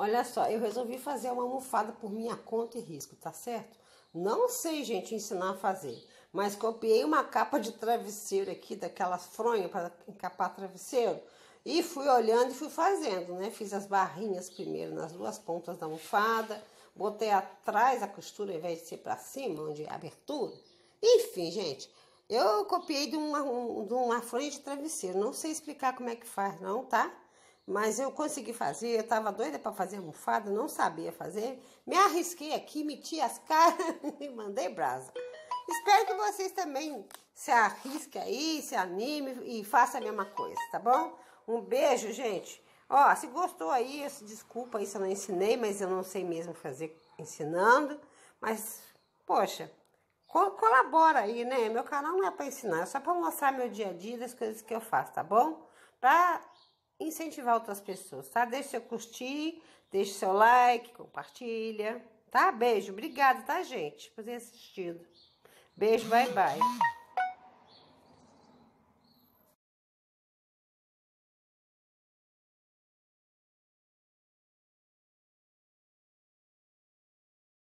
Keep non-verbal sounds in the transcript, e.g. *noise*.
Olha só, eu resolvi fazer uma almofada por minha conta e risco, tá certo? Não sei, gente, ensinar a fazer, mas copiei uma capa de travesseiro aqui, daquelas fronhas para encapar travesseiro, e fui olhando e fui fazendo, né? Fiz as barrinhas primeiro nas duas pontas da almofada, botei atrás a costura ao invés de ser para cima, onde é a abertura. Enfim, gente, eu copiei de uma, de uma fronha de travesseiro, não sei explicar como é que faz, não, tá? Mas eu consegui fazer, eu tava doida para fazer almofada, não sabia fazer. Me arrisquei aqui, meti as *laughs* caras e mandei brasa. Espero que vocês também se arrisquem aí, se anime e faça a mesma coisa, tá bom? Um beijo, gente. Ó, se gostou aí, desculpa aí se eu não ensinei, mas eu não sei mesmo fazer ensinando. Mas, poxa, co colabora aí, né? Meu canal não é para ensinar, é só para mostrar meu dia a dia das coisas que eu faço, tá bom? Pra incentivar outras pessoas, tá? Deixe seu curtir, deixe seu like, compartilha, tá? Beijo, obrigada, tá, gente, por ter assistido. Beijo, bye, bye.